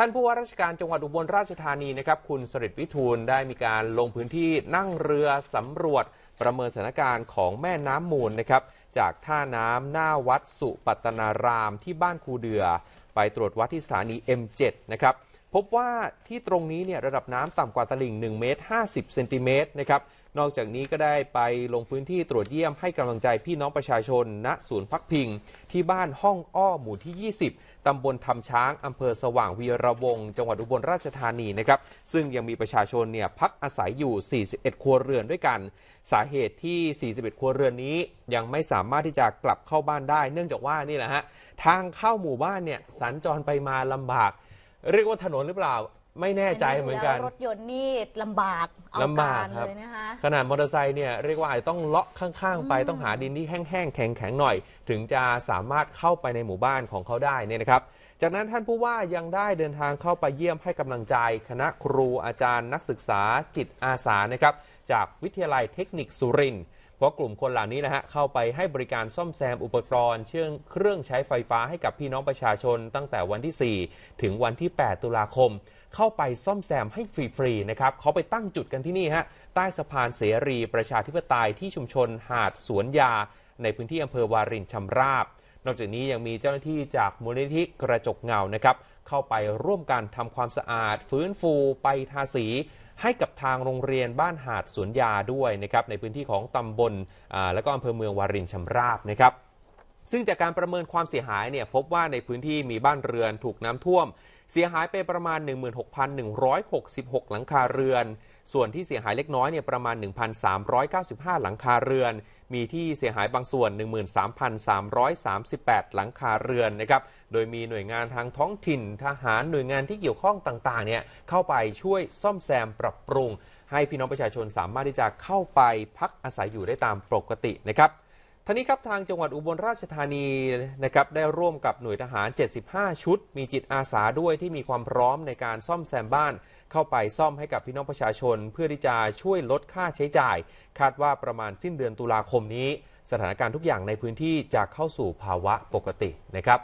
ท่านผู้ว่าราชการจังหวัดอุบลราชธานีนะครับ คุณสริตวิทูลได้มีการลงพื้นที่นั่งเรือสำรวจประเมินสถานการณ์ของแม่น้ำมูลนะครับ จากท่าน้ำหน้าวัดสุปัตนารามที่บ้านคูเดือ ไปตรวจวัดที่สถานี M7 นะครับพบว่าที่ตรงนี้เนี่ยระดับน้ำต่ำกว่าตลิ่ง 1 เมตร50เซนติเมตรนะครับนอกจากนี้ก็ได้ไปลงพื้นที่ตรวจเยี่ยมให้กำลังใจพี่น้องประชาชนณศูนย์พักพิง ที่บ้านห้องอ้อหมู่ที่ 20ตาบลทาช้างอำเภอสว่างวีระวงจังหวัดอุบลราชธานีนะครับซึ่งยังมีประชาชนเนี่ยพักอาศัยอยู่ 41ครัวเรือนด้วยกัน สาเหตุที่ 41ครัวเรือนนี้ ยังไม่สามารถที่จะกลับเข้าบ้านได้ เนื่องจากว่านี่แหละฮะทางเข้าหมู่บ้านเนี่ยสัญจรไปมาลำบากเรียกว่าถนนหรือเปล่าไม่แน่ใจเหมือนกัน รถยนต์นี่ลำบากลำบากครับเลยนะคะขนาดมอเตอร์ไซค์เนี่ยเรียกว่าอาจต้องเลาะข้างๆ ไปต้องหาดินที่แห้งๆ แข็งๆ หน่อย ถึงจะสามารถเข้าไปในหมู่บ้านของเขาได้เนี่ยนะครับ จากนั้นท่านผู้ว่ายังได้เดินทางเข้าไปเยี่ยมให้กำลังใจคณะครูอาจารย์นักศึกษาจิตอาสานะครับจากวิทยาลัยเทคนิคสุรินทร์เพราะกลุ่มคนเหล่านี้นะฮะเข้าไปให้บริการซ่อมแซมอุปกรณ์เชื่องเครื่องใช้ไฟฟ้าให้กับพี่น้องประชาชนตั้งแต่วันที่ 4 ถึงวันที่ 8 ตุลาคม เข้าไปซ่อมแซมให้ฟรีๆ นะครับเขาไปตั้งจุดกันที่นี่ฮะใต้สะพานเสรีประชาธิปไตยที่ชุมชนหาดสวนยาในพื้นที่อำเภอวารินชำราบ นอกจากนี้ยังมีเจ้าหน้าที่จากมูลนิธิกระจกเงานะครับเข้าไปร่วมกันทำความสะอาด ฟื้นฟูไปทาสี ให้กับทางโรงเรียนบ้านหาดสวนยาด้วยนะครับในพื้นที่ของตำบลและก็อำเภอเมืองวารินชำราบนะครับซึ่งจากการประเมินความเสียหายเนี่ยพบว่าในพื้นที่มีบ้านเรือนถูกน้ำท่วมเสียหายไปประมาณ 16,166 หลังคาเรือน ส่วนที่เสียหายเล็กน้อยเนี่ยประมาณ 1,395 หลังคาเรือน มีที่เสียหายบางส่วน 13,338 หลังคาเรือนนะครับ โดยมีหน่วยงานทางท้องถิ่นทหารหน่วยงานที่เกี่ยวข้องต่าง ๆเนี่ยเข้าไปช่วยซ่อมแซมปรับปรุง ให้พี่น้องประชาชนสามารถที่จะเข้าไปพักอาศัยอยู่ได้ตามปกตินะครับท่านี้ครับทางจังหวัดอุบลราชธานีนะครับได้ร่วมกับหน่วยทหาร 75 ชุด มีจิตอาสาด้วยที่มีความพร้อมในการซ่อมแซมบ้าน เข้าไปซ่อมให้กับพี่น้องประชาชน เพื่อที่จะช่วยลดค่าใช้จ่ายคาดว่าประมาณสิ้นเดือนตุลาคมนี้ สถานการณ์ทุกอย่างในพื้นที่จะเข้าสู่ภาวะปกตินะครับ